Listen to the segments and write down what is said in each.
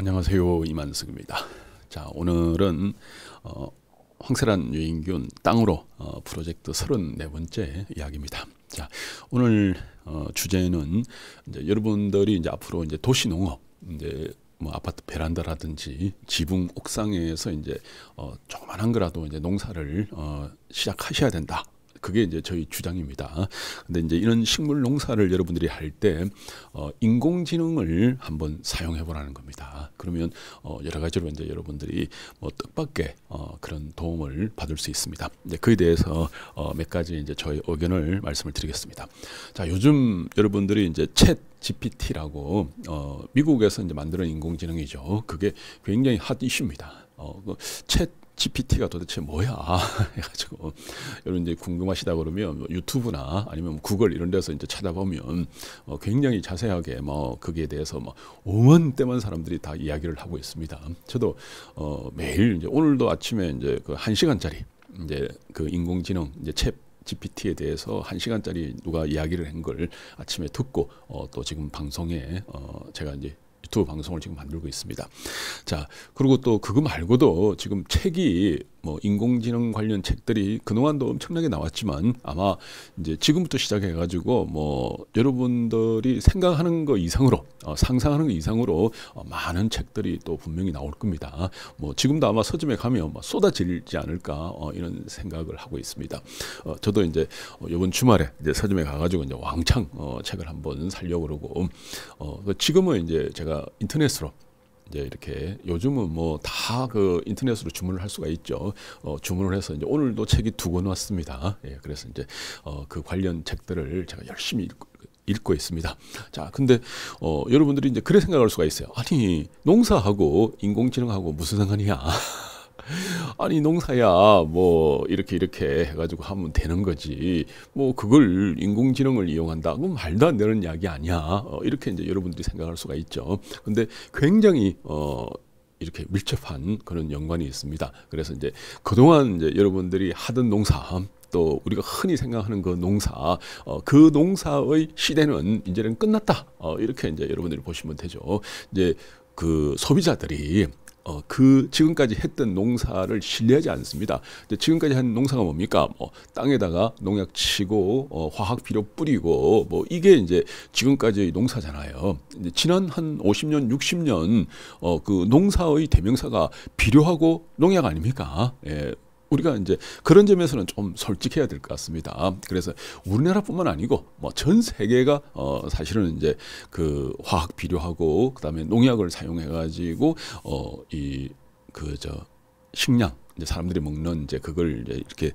안녕하세요 이만석입니다. 자 오늘은 어, 황세란 유인균 땅으로 어, 프로젝트 34번째 이야기입니다. 자 오늘 어, 주제는 이제 여러분들이 이제 앞으로 이제 도시 농업 이제 뭐 아파트 베란다라든지 지붕 옥상에서 이제 어, 조그만한 거라도 이제 농사를 어, 시작하셔야 된다. 그게 이제 저희 주장입니다. 근데 이제 이런 식물 농사를 여러분들이 할때 어, 인공지능을 한번 사용해 보라는 겁니다. 그러면 어, 여러 가지로 이제 여러분들이 뭐 뜻밖의 어, 그런 도움을 받을 수 있습니다. 이제 그에 대해서 어, 몇 가지 이제 저희 의견을 말씀을 드리겠습니다. 자, 요즘 여러분들이 이제 챗 GPT라고 어, 미국에서 이제 만드는 인공지능이죠. 그게 굉장히 핫 이슈입니다. 어, 그 챗 GPT가 도대체 뭐야? 해가지고 여러분 이제 궁금하시다 그러면 뭐 유튜브나 아니면 뭐 구글 이런 데서 이제 찾아보면 어 굉장히 자세하게 뭐 거기에 대해서 뭐 오만 때만 사람들이 다 이야기를 하고 있습니다. 저도 어 매일 이제 오늘도 아침에 이제 그한 시간짜리 이제 그 인공지능 이제 챗 GPT에 대해서 한 시간짜리 누가 이야기를 한 걸 아침에 듣고 어, 또 지금 방송에 어, 제가 이제 유튜브 방송을 지금 만들고 있습니다. 자, 그리고 또 그거 말고도 지금 책이 뭐 인공지능 관련 책들이 그동안도 엄청나게 나왔지만 아마 이제 지금부터 시작해 가지고 뭐 여러분들이 생각하는 거 이상으로 어, 상상하는 거 이상으로 어, 많은 책들이 또 분명히 나올 겁니다. 뭐 지금도 아마 서점에 가면 쏟아질지 않을까 어, 이런 생각을 하고 있습니다. 어, 저도 이제 이번 어, 주말에 이제 서점에 가가지고 이제 왕창 어, 책을 한번 살려고 그러고 지금은 이제 제가 인터넷으로 이제 이렇게 요즘은 뭐 다 그 인터넷으로 주문을 할 수가 있죠. 어, 주문을 해서 이제 오늘도 책이 두 권 왔습니다. 예, 그래서 이제 어, 그 관련 책들을 제가 열심히 읽고, 읽고 있습니다. 자, 근데 어, 여러분들이 이제 그래 생각할 수가 있어요. 아니 농사하고 인공지능하고 무슨 상관이야? 아니 농사야 뭐 이렇게 이렇게 해가지고 하면 되는 거지 뭐 그걸 인공지능을 이용한다 그 말도 안 되는 이야기 아니야 어, 이렇게 이제 여러분들이 생각할 수가 있죠 근데 굉장히 어 이렇게 밀접한 그런 연관이 있습니다 그래서 이제 그동안 이제 여러분들이 하던 농사 또 우리가 흔히 생각하는 그 농사 어, 그 농사의 시대는 이제는 끝났다 어, 이렇게 이제 여러분들이 보시면 되죠 이제 그 소비자들이 어, 그 지금까지 했던 농사를 신뢰하지 않습니다. 근데 지금까지 한 농사가 뭡니까? 뭐 땅에다가 농약 치고 어, 화학 비료 뿌리고 뭐 이게 이제 지금까지의 농사잖아요. 이제 지난 한 50년, 60년 어, 그 농사의 대명사가 비료하고 농약 아닙니까? 예, 우리가 이제 그런 점에서는 좀 솔직해야 될 것 같습니다. 그래서 우리나라뿐만 아니고 뭐 전 세계가 어 사실은 이제 그 화학 비료하고 그다음에 농약을 사용해 가지고 어 이 그 저 식량 이제 사람들이 먹는 이제 그걸 이제 이렇게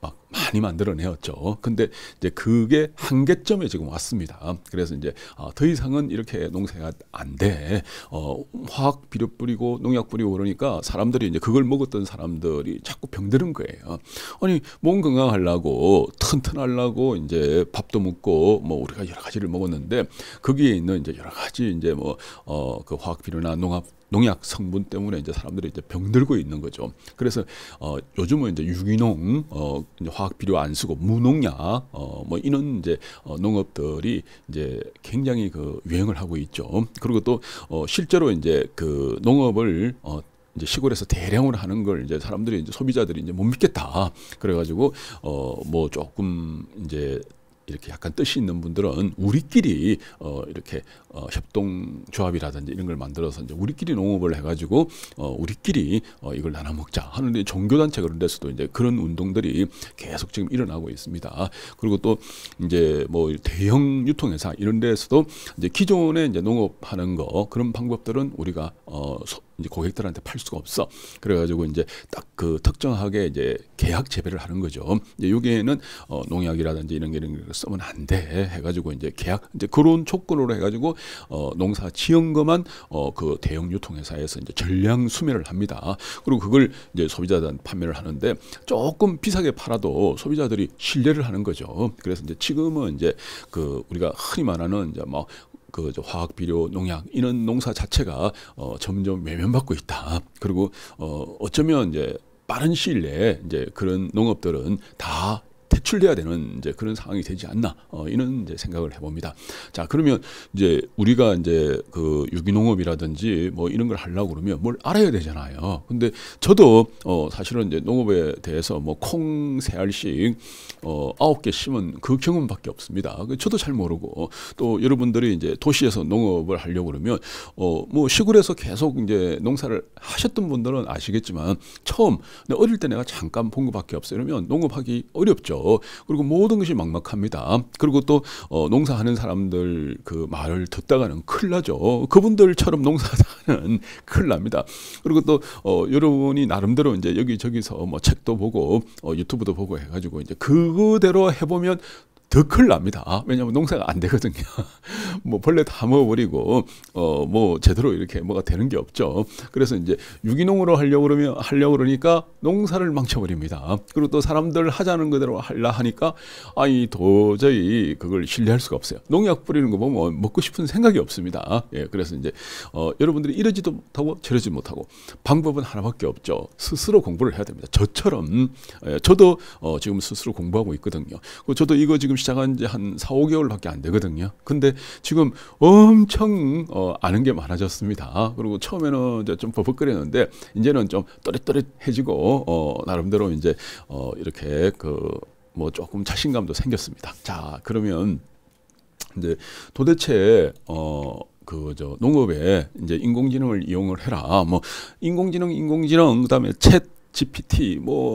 막 많이 만들어내었죠. 근데 이제 그게 한계점에 지금 왔습니다. 그래서 이제 어, 더 이상은 이렇게 농사가 안 돼. 어, 화학 비료 뿌리고 농약 뿌리고 그러니까 사람들이 이제 그걸 먹었던 사람들이 자꾸 병드는 거예요. 아니 몸 건강하려고 튼튼하려고 이제 밥도 먹고 뭐 우리가 여러 가지를 먹었는데 거기에 있는 이제 여러 가지 이제 뭐그 어, 그 화학 비료나 농약 농약 성분 때문에 이제 사람들이 이제 병들고 있는 거죠. 그래서 어, 요즘은 이제 유기농, 어, 이제 화학 비료 안 쓰고 무농약, 어, 뭐 이런 이제 어, 농업들이 이제 굉장히 그 유행을 하고 있죠. 그리고 또 어, 실제로 이제 그 농업을 어, 이제 시골에서 대량으로 하는 걸 이제 사람들이 이제 소비자들이 이제 못 믿겠다. 그래가지고 어뭐 조금 이제 이렇게 약간 뜻이 있는 분들은 우리끼리 어 이렇게 어 협동조합이라든지 이런 걸 만들어서 이제 우리끼리 농업을 해가지고 어 우리끼리 어 이걸 나눠 먹자 하는데 종교단체 그런 데서도 이제 그런 운동들이 계속 지금 일어나고 있습니다. 그리고 또 이제 뭐 대형 유통회사 이런 데서도 이제 기존에 이제 농업하는 거 그런 방법들은 우리가 어 이제 고객들한테 팔 수가 없어. 그래가지고 이제 딱 그 특정하게 이제 계약 재배를 하는 거죠. 이제 여기에는 어, 농약이라든지 이런 게 이런 거 쓰면 안 돼. 해가지고 이제 계약 이제 그런 조건으로 해가지고 어, 농사 지은 것만 어, 그 대형 유통회사에서 이제 전량 수매를 합니다. 그리고 그걸 이제 소비자단 판매를 하는데 조금 비싸게 팔아도 소비자들이 신뢰를 하는 거죠. 그래서 이제 지금은 이제 그 우리가 흔히 말하는 이제 뭐그 화학 비료 농약 이런 농사 자체가 어, 점점 외면받고 있다. 그리고 어, 어쩌면 이제 빠른 시일 내에 이제 그런 농업들은 다 퇴출돼야 되는 이제 그런 상황이 되지 않나 어, 이런 이제 생각을 해봅니다. 자 그러면 이제 우리가 이제 그 유기농업이라든지 뭐 이런 걸 하려고 그러면 뭘 알아야 되잖아요. 근데 저도 어, 사실은 이제 농업에 대해서 뭐 콩 세 알씩 어, 아홉 개 심은 그 경험밖에 없습니다. 그 저도 잘 모르고 어, 또 여러분들이 이제 도시에서 농업을 하려고 그러면 어, 뭐 시골에서 계속 이제 농사를 하셨던 분들은 아시겠지만 처음 어릴 때 내가 잠깐 본 것밖에 없어요. 그러면 농업하기 어렵죠. 그리고 모든 것이 막막합니다. 그리고 또 어, 농사하는 사람들 그 말을 듣다가는 큰일 나죠. 그분들처럼 농사하는 큰일 납니다. 그리고 또 어, 여러분이 나름대로 이제 여기저기서 뭐 책도 보고 어, 유튜브도 보고 해가지고 이제 그대로 해보면 더 큰일 납니다. 아, 왜냐하면 농사가 안 되거든요. 뭐 벌레 다 먹어버리고 어 뭐 제대로 이렇게 뭐가 되는 게 없죠. 그래서 이제 유기농으로 하려고 그러면 하려고 그러니까 농사를 망쳐버립니다. 그리고 또 사람들 하자는 그대로 하려 하니까 아이 도저히 그걸 신뢰할 수가 없어요. 농약 뿌리는 거 보면 뭐 먹고 싶은 생각이 없습니다. 예, 그래서 이제 어 여러분들이 이러지도 못하고 저러지 못하고 방법은 하나밖에 없죠. 스스로 공부를 해야 됩니다. 저처럼 예, 저도 어 지금 스스로 공부하고 있거든요. 그 저도 이거 지금 시작한 지 한 4, 5개월밖에 안 되거든요. 근데 지금 엄청 어, 아는 게 많아졌습니다. 그리고 처음에는 이제 좀 버벅거렸는데 이제는 좀또렷또렷해지고 어, 나름대로 이제 어, 이렇게 그 뭐 조금 자신감도 생겼습니다. 자, 그러면 이제 도대체 어 그저 농업에 이제 인공지능을 이용을 해라. 뭐 인공지능, 인공지능 그다음에 챗 GPT 뭐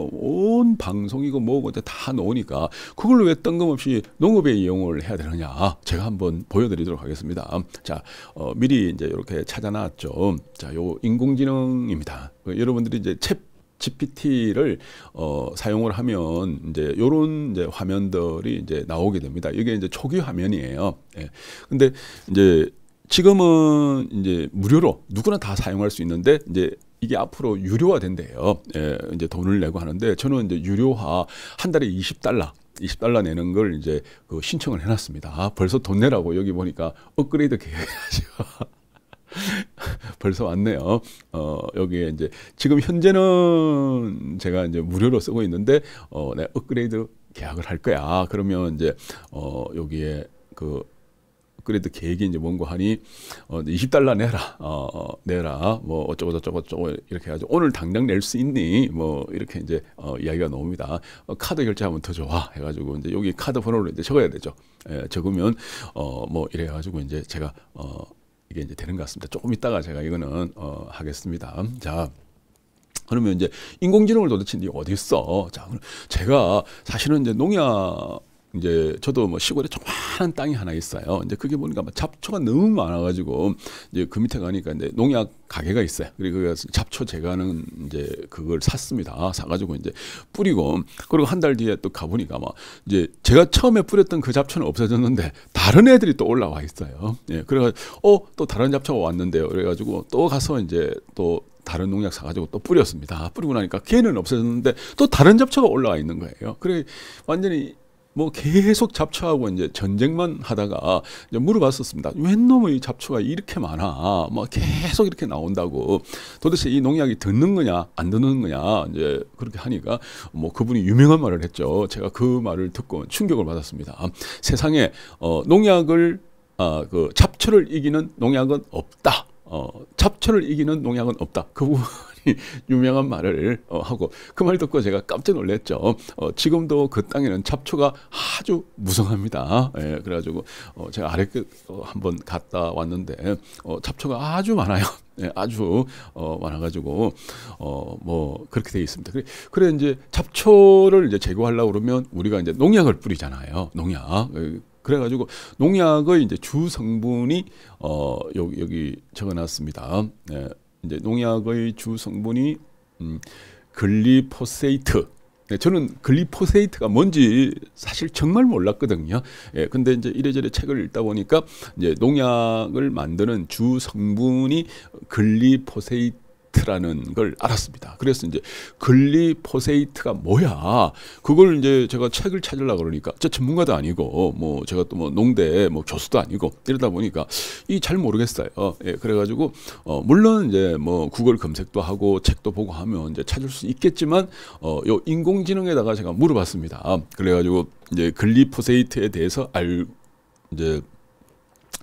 온 방송이고 뭐고 다 넣으니까 그걸 왜 뜬금없이 농업에 이용을 해야 되느냐 제가 한번 보여드리도록 하겠습니다. 자 어, 미리 이제 이렇게 찾아놨죠. 자요 인공지능입니다. 그 여러분들이 이제 챗 GPT를 어, 사용을 하면 이제 요런 이제 화면들이 이제 나오게 됩니다. 이게 이제 초기 화면이에요. 예. 근데 이제 지금은 이제 무료로 누구나 다 사용할 수 있는데 이제 이게 앞으로 유료화 된대요. 예, 이제 돈을 내고 하는데 저는 이제 유료화 한 달에 20달러 20달러 내는 걸 이제 그 신청을 해놨습니다. 아, 벌써 돈 내라고 여기 보니까 업그레이드 계획하죠. 벌써 왔네요. 어, 여기에 이제 지금 현재는 제가 이제 무료로 쓰고 있는데 어, 내 네, 업그레이드 계약을 할 거야. 그러면 이제 어, 여기에 그 그래도 계획이 이제 뭔고 하니 어, 20달러 내라, 어, 어, 내라, 뭐 어쩌고 저쩌고 저쩌고 이렇게 해가지고 오늘 당장 낼 수 있니? 뭐 이렇게 이제 어, 이야기가 나옵니다. 어, 카드 결제하면 더 좋아 해가지고 이제 여기 카드 번호를 이제 적어야 되죠. 예, 적으면 어, 뭐 이래가지고 이제 제가 어, 이게 이제 되는 것 같습니다. 조금 있다가 제가 이거는 어, 하겠습니다. 자. 그러면 이제 인공지능을 도대체 어디 있어? 자, 그럼 제가 사실은 이제 농약 이제 저도 뭐 시골에 조그만한 땅이 하나 있어요. 이제 그게 보 뭔가 잡초가 너무 많아가지고 이제 그 밑에 가니까 이제 농약 가게가 있어요. 그리고 잡초 제거하는 이제 그걸 샀습니다. 사가지고 이제 뿌리고 그리고 한 달 뒤에 또 가보니까 막 이제 제가 처음에 뿌렸던 그 잡초는 없어졌는데 다른 애들이 또 올라와 있어요. 예, 그래가지고 어또 다른 잡초가 왔는데요. 그래가지고 또 가서 이제 또 다른 농약 사가지고 또 뿌렸습니다. 뿌리고 나니까 걔는 없어졌는데 또 다른 잡초가 올라와 있는 거예요. 그래 완전히 뭐 계속 잡초하고 이제 전쟁만 하다가 이제 물어봤었습니다. 웬 놈의 잡초가 이렇게 많아? 뭐 계속 이렇게 나온다고. 도대체 이 농약이 듣는 거냐, 안 듣는 거냐? 이제 그렇게 하니까 뭐 그분이 유명한 말을 했죠. 제가 그 말을 듣고 충격을 받았습니다. 세상에 어, 농약을 어, 그 잡초를 이기는 농약은 없다. 어, 잡초를 이기는 농약은 없다. 그 부분 유명한 말을 어, 하고 그 말 듣고 제가 깜짝 놀랐죠. 어, 지금도 그 땅에는 잡초가 아주 무성합니다. 예, 그래가지고 어, 제가 아래 끝 어, 한번 갔다 왔는데 어, 잡초가 아주 많아요. 예, 아주 어, 많아가지고 어, 뭐 그렇게 되 있습니다. 그래, 그래 이제 잡초를 이제 제거하려고 그러면 우리가 이제 농약을 뿌리잖아요. 농약. 예, 그래가지고 농약의 이제 주 성분이 어 여기 여기 적어놨습니다. 예, 이제 농약의 주 성분이 음, 글리포세이트. 네, 저는 글리포세이트가 뭔지 사실 정말 몰랐거든요. 예, 근데 이제 이래저래 책을 읽다 보니까 이제 농약을 만드는 주 성분이 글리포세이트 포세이트라는 걸 알았습니다. 그래서 이제 글리포세이트가 뭐야? 그걸 이제 제가 책을 찾으려 고 그러니까 저 전문가도 아니고 뭐 제가 또 뭐 농대 뭐 교수도 아니고 이러다 보니까 이 잘 모르겠어요. 예, 그래가지고 어, 물론 이제 뭐 구글 검색도 하고 책도 보고 하면 이제 찾을 수 있겠지만 어, 요 인공지능에다가 제가 물어봤습니다. 그래가지고 이제 글리포세이트에 대해서 알 이제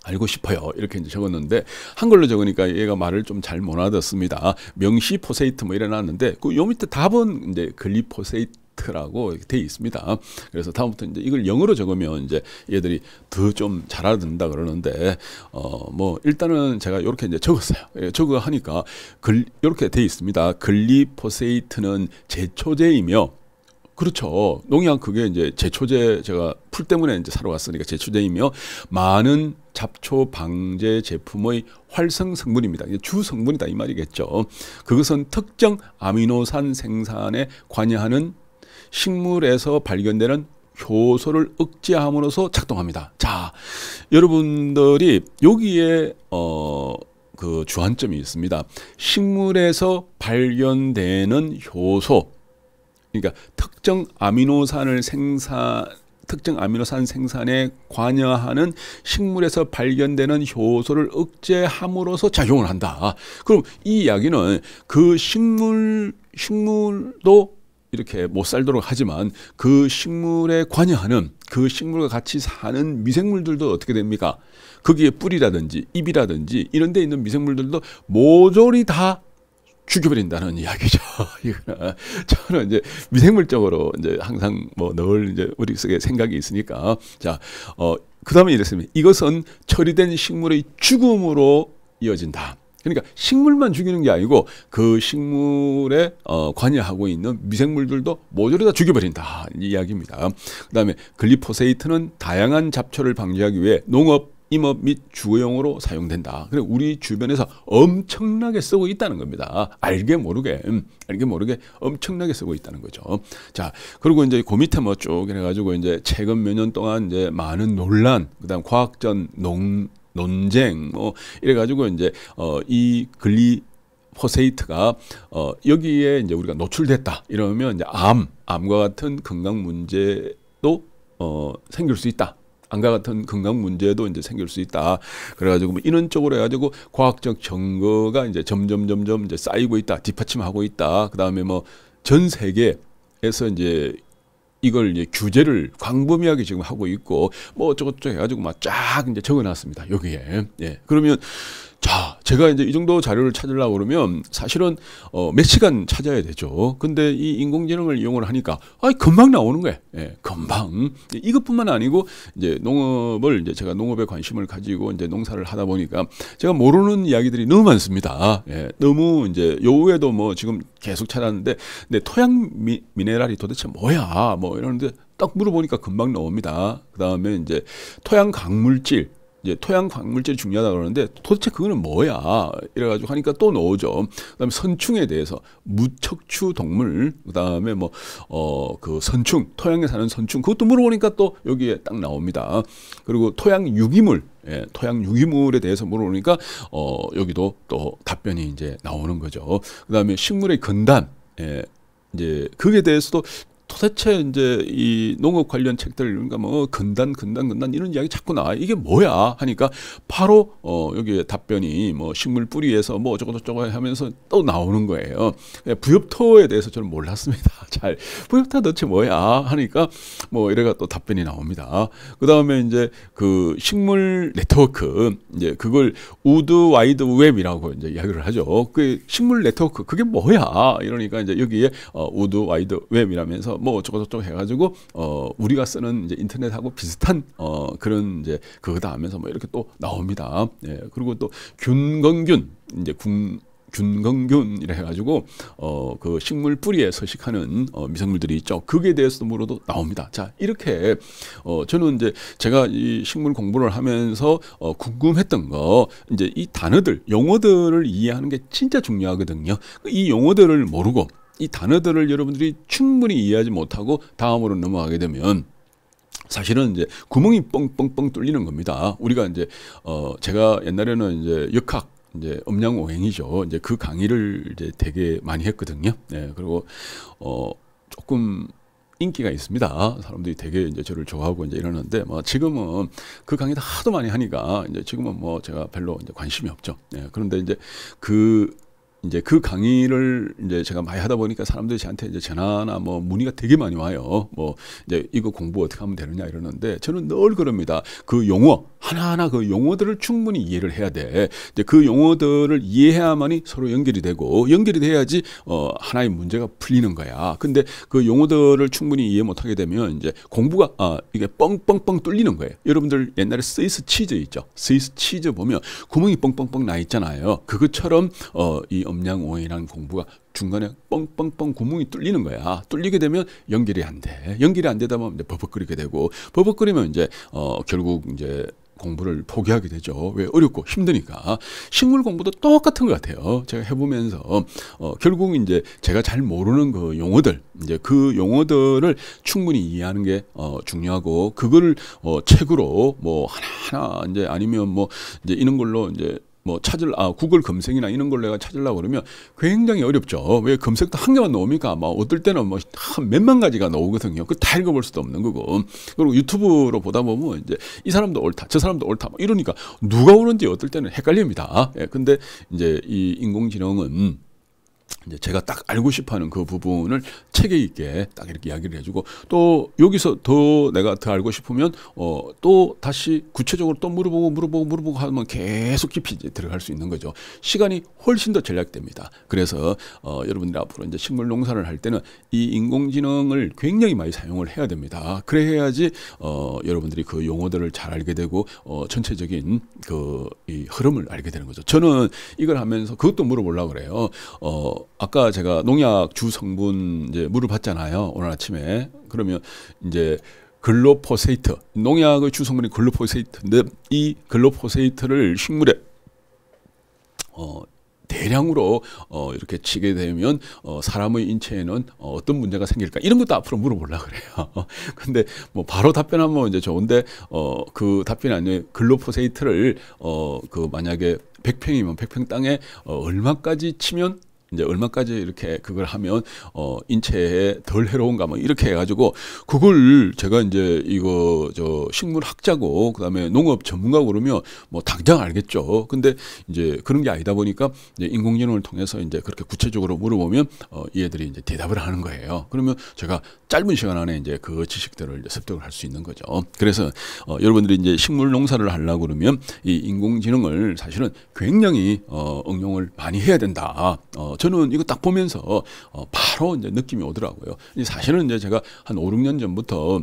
알고 싶어요. 이렇게 이제 적었는데 한글로 적으니까 얘가 말을 좀 잘 못 알아듣습니다. 명시 포세이트 뭐 이래놨는데 그 요 밑에 답은 이제 글리포세이트라고 돼 있습니다. 그래서 다음부터 이제 이걸 영어로 적으면 이제 얘들이 더 좀 잘 알아듣는다 그러는데 어 뭐 일단은 제가 이렇게 이제 적었어요. 예, 적어 하니까 글 이렇게 돼 있습니다. 글리포세이트는 제초제이며 그렇죠. 농약 그게 이제 제초제 제가 풀 때문에 이제 사러 왔으니까 제초제이며 많은 잡초 방제 제품의 활성 성분입니다. 주 성분이다 이 말이겠죠. 그것은 특정 아미노산 생산에 관여하는 식물에서 발견되는 효소를 억제함으로써 작동합니다. 자, 여러분들이 여기에 어, 그 주안점이 있습니다. 식물에서 발견되는 효소, 그러니까 특정 아미노산을 생산 특정 아미노산 생산에 관여하는 식물에서 발견되는 효소를 억제함으로써 작용을 한다. 그럼 이 이야기는 그 식물 식물도 이렇게 못 살도록 하지만 그 식물에 관여하는 그 식물과 같이 사는 미생물들도 어떻게 됩니까? 거기에 뿌리라든지 잎이라든지 이런 데 있는 미생물들도 모조리 다 죽여버린다는 이야기죠. 저는 이제 미생물적으로 이제 항상 뭐늘 이제 우리 속에 생각이 있으니까 자, 어, 그 다음에 이랬습니다. 이것은 처리된 식물의 죽음으로 이어진다. 그러니까 식물만 죽이는 게 아니고 그 식물에 어, 관여하고 있는 미생물들도 모조리 다 죽여버린다 이 이야기입니다. 그다음에 글리포세이트는 다양한 잡초를 방지하기 위해 농업 임업 및 뭐 주거용으로 사용된다. 그래 우리 주변에서 엄청나게 쓰고 있다는 겁니다. 알게 모르게 음, 알게 모르게 엄청나게 쓰고 있다는 거죠. 자 그리고 이제 그 밑에 뭐쭉 해가지고 이제 최근 몇 년 동안 이제 많은 논란 그다음 과학전 농 논쟁 뭐 이래 가지고 이제 어, 이 글리 포세이트가 어, 여기에 이제 우리가 노출됐다 이러면 이제 암 암과 같은 건강 문제도 어, 생길 수 있다 안과 같은 건강 문제도 이제 생길 수 있다. 그래가지고 뭐 이런 쪽으로 해가지고 과학적 증거가 이제 점점 점점 이제 쌓이고 있다, 뒷받침하고 있다. 그 다음에 뭐 전 세계에서 이제 이걸 이제 규제를 광범위하게 지금 하고 있고 뭐 어쩌고저쩌고 해가지고 막 쫙 이제 적어놨습니다 여기에 예 그러면 자, 제가 이제 이 정도 자료를 찾으려고 그러면 사실은 어, 몇 시간 찾아야 되죠. 근데 이 인공지능을 이용을 하니까 아, 금방 나오는 거예요. 예, 금방. 이것뿐만 아니고 이제 농업을 이제 제가 농업에 관심을 가지고 이제 농사를 하다 보니까 제가 모르는 이야기들이 너무 많습니다. 예, 너무 이제 요후에도 뭐 지금 계속 찾았는데 근데 토양 미, 미네랄이 도대체 뭐야? 뭐 이러는데 딱 물어보니까 금방 나옵니다. 그 다음에 이제 토양 강물질 이제 토양 광물질이 중요하다 그러는데 도대체 그거는 뭐야? 이래가지고 하니까 또 넣어줘. 그다음에 선충에 대해서 무척추 동물, 그다음에 뭐 어 그 선충, 토양에 사는 선충 그것도 물어보니까 또 여기에 딱 나옵니다. 그리고 토양 유기물, 예, 토양 유기물에 대해서 물어보니까 어 여기도 또 답변이 이제 나오는 거죠. 그다음에 식물의 근단, 예, 이제 그에 대해서도 도대체 이제 이 농업 관련 책들 그러니까 뭐 근단 근단 근단 이런 이야기 자꾸 나와 이게 뭐야 하니까 바로 어 여기에 답변이 뭐 식물 뿌리에서 뭐 어쩌고 저쩌고 하면서 또 나오는 거예요. 예, 부엽토에 대해서 저는 몰랐습니다. 잘 부엽토 도대체 뭐야 하니까 뭐 이래가 또 답변이 나옵니다. 그 다음에 이제 그 식물 네트워크 이제 그걸 우드 와이드 웹이라고 이제 이야기를 하죠. 그 식물 네트워크 그게 뭐야 이러니까 이제 여기에 어, 우드 와이드 웹이라면서 뭐 어쩌고저쩌고 해가지고 어 우리가 쓰는 이제 인터넷하고 비슷한 어 그런 이제 그거다 하면서 뭐 이렇게 또 나옵니다. 예. 그리고 또 균건균 이제 군 균건균이라 해가지고 어그 식물 뿌리에 서식하는 어, 미생물들이 있죠. 그게 대해서도 물어도 나옵니다. 자 이렇게 어 저는 이제 제가 이 식물 공부를 하면서 어, 궁금했던 거 이제 이 단어들 용어들을 이해하는 게 진짜 중요하거든요. 이 용어들을 모르고 이 단어들을 여러분들이 충분히 이해하지 못하고 다음으로 넘어가게 되면 사실은 이제 구멍이 뻥뻥뻥 뚫리는 겁니다. 우리가 이제 어 제가 옛날에는 이제 역학 이제 음양 오행이죠. 이제 그 강의를 이제 되게 많이 했거든요. 네, 그리고 어 조금 인기가 있습니다. 사람들이 되게 이제 저를 좋아하고 이제 이러는데 뭐 지금은 그 강의 다 하도 많이 하니까 이제 지금은 뭐 제가 별로 이제 관심이 없죠. 네, 그런데 이제 그 이제 그 강의를 이제 제가 많이 하다 보니까 사람들이 저한테 이제 전화나 뭐 문의가 되게 많이 와요. 뭐 이제 이거 공부 어떻게 하면 되느냐 이러는데 저는 늘 그럽니다. 그 용어 하나하나 그 용어들을 충분히 이해를 해야 돼. 이제 그 용어들을 이해해야만이 서로 연결이 되고 연결이 돼야지 어 하나의 문제가 풀리는 거야. 근데 그 용어들을 충분히 이해 못 하게 되면 이제 공부가 아 이게 뻥뻥뻥 뚫리는 거예요. 여러분들 옛날에 스위스 치즈 있죠. 스위스 치즈 보면 구멍이 뻥뻥뻥 나 있잖아요. 그것처럼 어이 음양오행이라는 공부가 중간에 뻥뻥뻥 구멍이 뚫리는 거야. 뚫리게 되면 연결이 안 돼. 연결이 안 되다 보면 이제 버벅거리게 되고 버벅거리면 이제 어 결국 이제 공부를 포기하게 되죠. 왜 어렵고 힘드니까 식물 공부도 똑같은 것 같아요. 제가 해보면서 어, 결국 이제 제가 잘 모르는 그 용어들 이제 그 용어들을 충분히 이해하는 게 어, 중요하고 그걸 어, 책으로 뭐 하나 하나 이제 아니면 뭐 이제 이런 걸로 이제 뭐 찾을 아 구글 검색이나 이런 걸 내가 찾으려고 그러면 굉장히 어렵죠. 왜 검색도 한 개만 나옵니까? 뭐 어떨 때는 뭐한 몇만 가지가 나오거든요. 그 다 읽어볼 수도 없는 거고. 그리고 유튜브로 보다 보면 이제 이 사람도 옳다, 저 사람도 옳다, 막 이러니까 누가 옳은지 어떨 때는 헷갈립니다. 예, 근데 이제 이 인공지능은 이제 제가 딱 알고 싶어하는 그 부분을 체계 있게 딱 이렇게 이야기를 해주고 또 여기서 더 내가 더 알고 싶으면 어또 다시 구체적으로 또 물어보고 물어보고 물어보고 하면 계속 깊이 들어갈 수 있는 거죠 시간이 훨씬 더 절약됩니다 그래서 어여러분들 앞으로 이제 식물 농사를 할 때는 이 인공지능을 굉장히 많이 사용을 해야 됩니다 그래야지 어 여러분들이 그 용어들을 잘 알게 되고 어 전체적인 그 이 흐름을 알게 되는 거죠 저는 이걸 하면서 그것도 물어보려고 그래요 어 아까 제가 농약 주 성분 이제 물을 봤잖아요. 오늘 아침에. 그러면 이제 글로포세이트 농약의 주 성분이 글로포세이트인데 이 글로포세이트를 식물에 어, 대량으로 어, 이렇게 치게 되면 어, 사람의 인체에는 어, 어떤 문제가 생길까 이런 것도 앞으로 물어보려 그래요. 근데 뭐 바로 답변하면 뭐 이제 좋은데 어, 그 답변이 아니에요. 글로포세이트를 어, 그 만약에 백평이면백평 땅에 어, 얼마까지 치면 이제 얼마까지 이렇게 그걸 하면 어 인체에 덜 해로운가 뭐 이렇게 해가지고 그걸 제가 이제 이거 저 식물학자고 그다음에 농업 전문가고 그러면 뭐 당장 알겠죠. 근데 이제 그런 게 아니다 보니까 이제 인공지능을 통해서 이제 그렇게 구체적으로 물어보면 어 얘들이 이제 대답을 하는 거예요. 그러면 제가 짧은 시간 안에 이제 그 지식들을 이제 습득을 할 수 있는 거죠. 그래서 어, 여러분들이 이제 식물 농사를 하려고 그러면 이 인공지능을 사실은 굉장히 어, 응용을 많이 해야 된다. 어, 저는 이거 딱 보면서 어, 바로 이제 느낌이 오더라고요. 사실은 이제 제가 한 5, 6년 전부터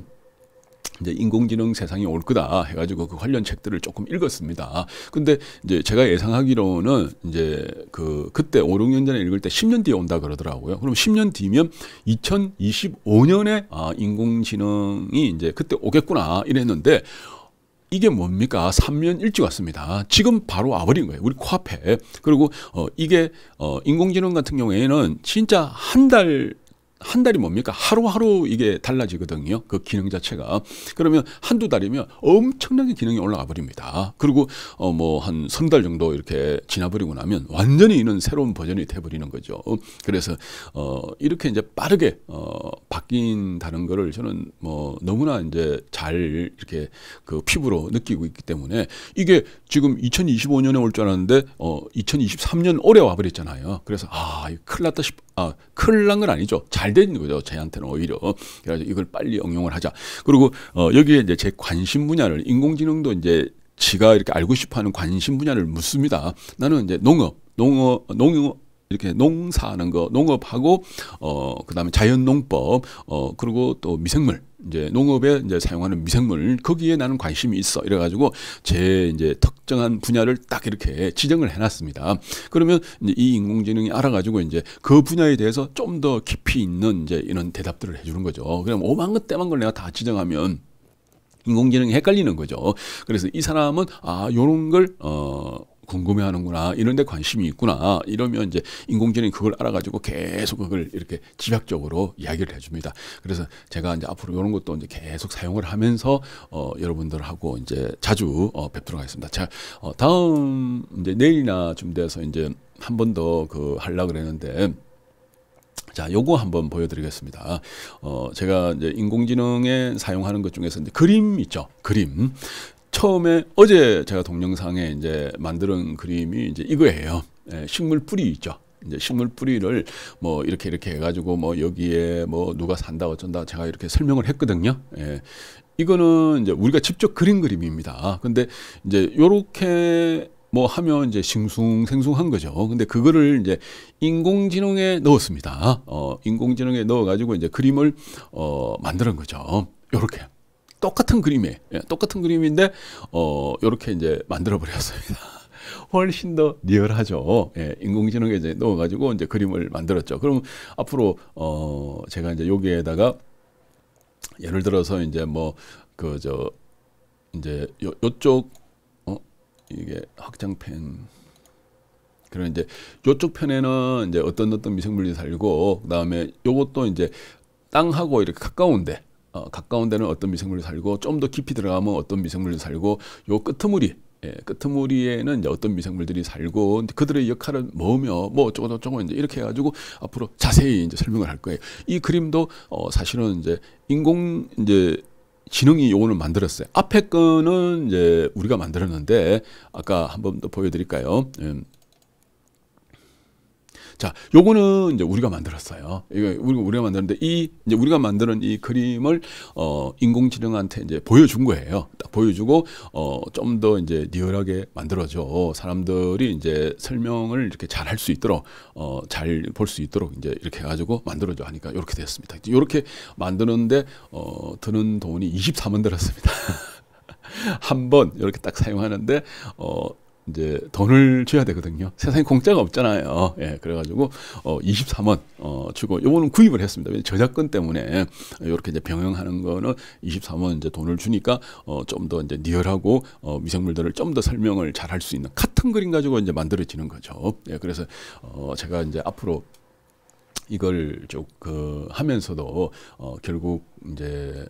이제 인공지능 세상이 올 거다 해가지고 그 관련 책들을 조금 읽었습니다. 근데 이제 제가 예상하기로는 이제 그 그때 5, 6년 전에 읽을 때 10년 뒤에 온다 그러더라고요. 그럼 10년 뒤면 2025년에 아, 인공지능이 이제 그때 오겠구나 이랬는데 이게 뭡니까? 3년 일찍 왔습니다. 지금 바로 와버린 거예요. 우리 코앞에. 그리고 어, 이게 어, 인공지능 같은 경우에는 진짜 한달 한 달이 뭡니까? 하루하루 이게 달라지거든요. 그 기능 자체가. 그러면 한두 달이면 엄청나게 기능이 올라가 버립니다. 그리고 어뭐한선달 정도 이렇게 지나버리고 나면 완전히 이는 새로운 버전이 돼버리는 거죠. 어, 그래서 어 이렇게 이제 빠르게 어 바뀐다는 거를 저는 뭐 너무나 이제 잘 이렇게 그 피부로 느끼고 있기 때문에 이게 지금 2025년에 올 줄 알았는데 어 2023년 올해 와버렸잖아요. 그래서 아, 큰일 났다 싶, 아, 큰일 난 건 아니죠. 잘잘 되는 거죠. 저한테는 오히려. 그래서 이걸 빨리 응용을 하자. 그리고 어, 여기에 이제 제 관심 분야를 인공지능도 이제 지가 이렇게 알고 싶어하는 관심 분야를 묻습니다. 나는 이제 농업, 농업, 농업 이렇게 농사하는 거, 농업하고 어 그다음에 자연농법, 어 그리고 또 미생물 이제 농업에 이제 사용하는 미생물 거기에 나는 관심이 있어 이래가지고 제 이제 특정한 분야를 딱 이렇게 지정을 해놨습니다. 그러면 이제 이 인공지능이 알아가지고 이제 그 분야에 대해서 좀 더 깊이 있는 이제 이런 대답들을 해주는 거죠. 그럼 오만 것 때만 걸 내가 다 지정하면 인공지능이 헷갈리는 거죠. 그래서 이 사람은 아 요런 걸어 궁금해하는구나 이런 데 관심이 있구나 이러면 이제 인공지능이 그걸 알아가지고 계속 그걸 이렇게 집약적으로 이야기를 해줍니다. 그래서 제가 이제 앞으로 이런 것도 이제 계속 사용을 하면서 어, 여러분들하고 이제 자주 어, 뵙도록 하겠습니다. 자 어, 다음 이제 내일이나 준비해서 이제 한 번 더 그 하려고 그랬는데. 자, 요거 한번 보여드리겠습니다. 어, 제가 이제 인공지능에 사용하는 것 중에서 이제 그림 있죠. 그림. 처음에 어제 제가 동영상에 이제 만드는 그림이 이제 이거예요. 예, 식물 뿌리 있죠. 이제 식물 뿌리를 뭐 이렇게 이렇게 해가지고 뭐 여기에 뭐 누가 산다 어쩐다 제가 이렇게 설명을 했거든요. 예. 이거는 이제 우리가 직접 그린 그림입니다. 근데 이제 요렇게 뭐 하면 이제 싱숭생숭한 거죠. 근데 그거를 이제 인공지능에 넣었습니다. 어, 인공지능에 넣어가지고 이제 그림을 어, 만드는 거죠. 요렇게. 똑같은 그림이에요. 예, 똑같은 그림인데 어 이렇게 이제 만들어 버렸습니다. 훨씬 더 리얼하죠. 예, 인공지능에 이제 넣어가지고 이제 그림을 만들었죠. 그럼 앞으로 어 제가 이제 여기에다가 예를 들어서 이제 뭐그저 이제 요 요쪽 어 이게 확장펜 그런 이제 요쪽 편에는 이제 어떤 어떤 미생물이 살고 그다음에 요것도 이제 땅하고 이렇게 가까운데 어, 가까운 데는 어떤 미생물이 살고 좀 더 깊이 들어가면 어떤 미생물이 살고 요 끄트머리 예, 끄트머리에는 어떤 미생물들이 살고 그들의 역할을 모으며 뭐 어쩌고 저쩌고 이제 이렇게 해가지고 앞으로 자세히 이제 설명을 할 거예요. 이 그림도 어, 사실은 이제 인공 이제 지능이 요거는 만들었어요. 앞에 거는 이제 우리가 만들었는데 아까 한 번 더 보여드릴까요? 예. 자, 요거는 이제 우리가 만들었어요. 이거 우리가 우리가 만들었는데 이 이제 우리가 만드는 이 그림을 어 인공지능한테 이제 보여준 거예요. 딱 보여주고 어좀 더 이제 리얼하게 만들어줘. 사람들이 이제 설명을 이렇게 잘 할 수 있도록 어잘 볼 수 있도록 이제 이렇게 해 가지고 만들어줘 하니까 이렇게 되었습니다 이렇게 만드는데 어 드는 돈이 2 4만 들었습니다. 한 번 이렇게 딱 사용하는데 어 이제 돈을 줘야 되거든요. 세상에 공짜가 없잖아요. 예, 그래가지고 어, 23원 어, 주고 요거는 구입을 했습니다. 저작권 때문에 이렇게 이제 병행하는 거는 23원 이제 돈을 주니까 어, 좀 더 이제 리얼하고 어, 미생물들을 좀 더 설명을 잘 할 수 있는 같은 그림 가지고 이제 만들어지는 거죠. 예, 그래서 어, 제가 이제 앞으로 이걸 쭉그 하면서도 어, 결국 이제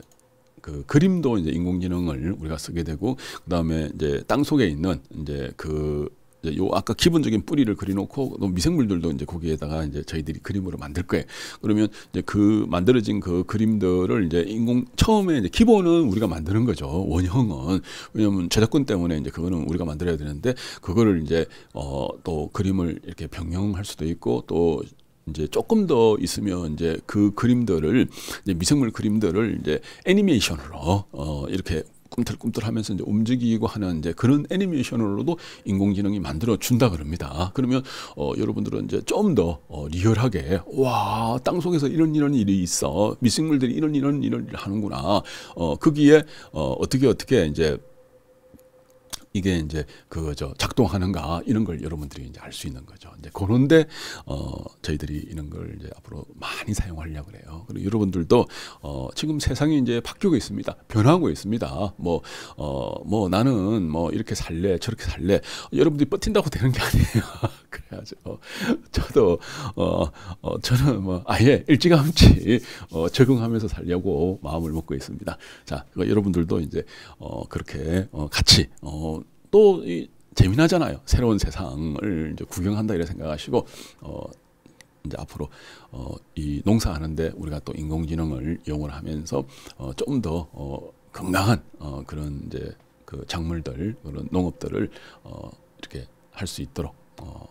그 그림도 이제 인공지능을 우리가 쓰게 되고 그다음에 이제 땅 속에 있는 이제 그 이제 요 아까 기본적인 뿌리를 그려놓고 또 미생물들도 이제 거기에다가 이제 저희들이 그림으로 만들 거예요. 그러면 이제 그 만들어진 그 그림들을 이제 인공 처음에 이제 기본은 우리가 만드는 거죠. 원형은 왜냐하면 저작권 때문에 이제 그거는 우리가 만들어야 되는데 그거를 이제 어 또 그림을 이렇게 변형할 수도 있고 또 이제 조금 더 있으면 이제 그 그림들을 이제 미생물 그림들을 이제 애니메이션으로 어 이렇게 꿈틀꿈틀하면서 이제 움직이고 하는 이제 그런 애니메이션으로도 인공지능이 만들어 준다 그럽니다. 그러면 어, 여러분들은 이제 좀더 어, 리얼하게 와 땅속에서 이런 이런 일이 있어 미생물들이 이런 이런 이런 일을 하는구나. 어, 거기에 어, 어떻게 어떻게 이제 이게 이제 그저 작동하는가 이런 걸 여러분들이 이제 알 수 있는 거죠. 이제 그런데 어 저희들이 이런 걸 이제 앞으로 많이 사용하려고 그래요. 그리고 여러분들도 어 지금 세상이 이제 바뀌고 있습니다. 변하고 있습니다. 뭐 어뭐 어뭐 나는 뭐 이렇게 살래 저렇게 살래 여러분들이 버틴다고 되는 게 아니에요. 그래야죠. 저도 어, 어 저는 뭐 아예 일찌감치 어 적응하면서 살려고 마음을 먹고 있습니다. 자, 여러분들도 이제 어 그렇게 어 같이 어또 이, 재미나잖아요. 새로운 세상을 이제 구경한다 이래 생각하시고 어 이제 앞으로 어이 농사하는데 우리가 또 인공지능을 이용을 하면서 어조더어 어, 건강한 어 그런 이제 그 작물들 그런 농업들을 어 이렇게 할 수 있도록 어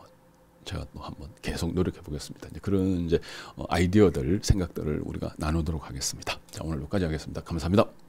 제가 또 한번 계속 노력해 보겠습니다. 이제 그런 이제 어, 아이디어들 생각들을 우리가 나누도록 하겠습니다. 자 오늘 여기까지 하겠습니다. 감사합니다.